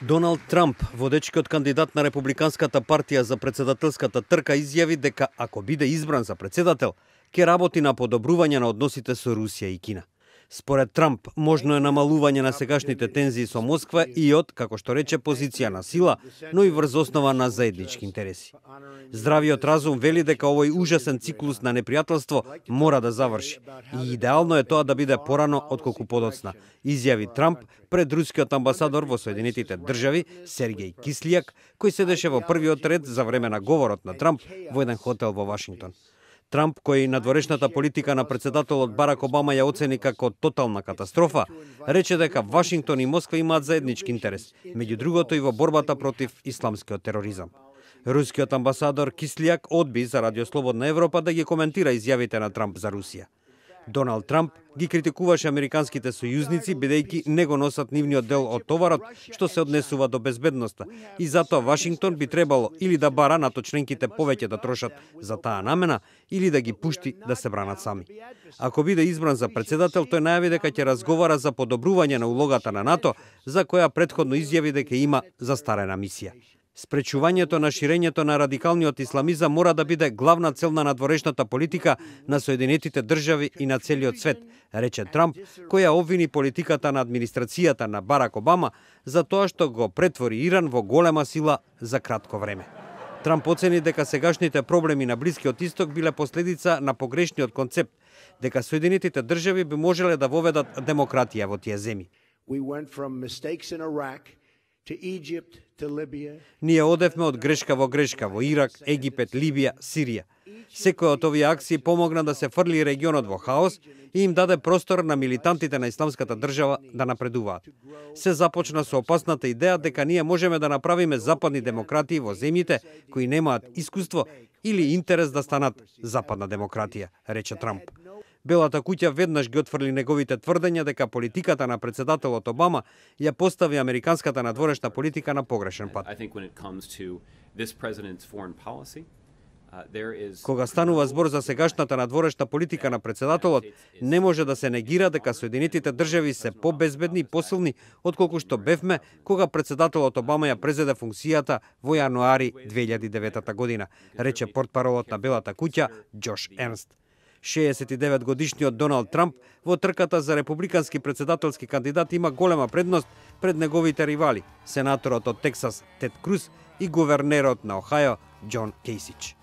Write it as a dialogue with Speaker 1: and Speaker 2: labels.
Speaker 1: Доналд Трамп, водечкиот кандидат на Републиканската партија за председателската трка, изјави дека ако биде избран за председател, ќе работи на подобрување на односите со Русија и Кина. Според Трамп, можно е намалување на сегашните тензии со Москва и од, како што рече, позиција на сила, но и врз основа на заеднички интереси. Здравиот разум вели дека овој ужасен циклус на непријателство мора да заврши. И идеално е тоа да биде порано отколку подоцна, изјави Трамп пред рускиот амбасадор во Соединетите држави Сергеј Кислијак, кој седеше во првиот ред за време на говорот на Трамп во еден хотел во Вашингтон. Трамп, кој надворешната политика на председателот Барак Обама ја оцени како тотална катастрофа, рече дека Вашингтон и Москва имаат заеднички интерес, меѓу другото и во борбата против исламскиот тероризам. Рускиот амбасадор Кислијак одби за Радио Слободна Европа да ги коментира изјавите на Трамп за Русија. Доналд Трамп ги критикуваше американските сојузници бидејќи не го носат нивниот дел од товарот што се однесува до безбедноста и затоа Вашингтон би требало или да бара НАТО членките повеќе да трошат за таа намена или да ги пушти да се бранат сами. Ако биде избран за председател, тој најави дека ќе разговара за подобрување на улогата на НАТО за која предходно изјави дека има застарена мисија. Спречувањето на ширењето на радикалниот исламизам мора да биде главна цел на надворешната политика на Соединетите држави и на целиот свет, рече Трамп, која обвини политиката на администрацијата на Барак Обама за тоа што го претвори Иран во голема сила за кратко време. Трамп оцени дека сегашните проблеми на Блискиот исток биле последица на погрешниот концепт, дека Соединетите држави би можеле да воведат демократија во тие земји. We went from mistakes in Iraq Ние одевме од грешка во грешка во Ирак, Египет, Либија, Сирија. Секоја од овие акции помогна да се фрли регионот во хаос и им даде простор на милитантите на исламската држава да напредуваат. Се започна со опасната идеја дека ние можеме да направиме западни демократии во земјите кои немаат искуство или интерес да станат западна демократија, рече Трамп. Белата куќа веднаш ги отфрли неговите тврдења дека политиката на председателот Обама ја постави американската надворешна политика на погрешен пат. Uh, кога станува збор за сегашната надворешна политика на председателот, не може да се негира дека Соединетите држави се побезбедни и посилни отколку што бевме кога председателот Обама ја презеде функцијата во јануари 2009 година, рече портпаролот на Белата куќа Џош Ернст. 69 годишниот Доналд Трамп во трката за републикански председателски кандидат има голема предност пред неговите ривали, сенаторот од Тексас Тед Круз и гувернерот на Охајо Џон Кейсич.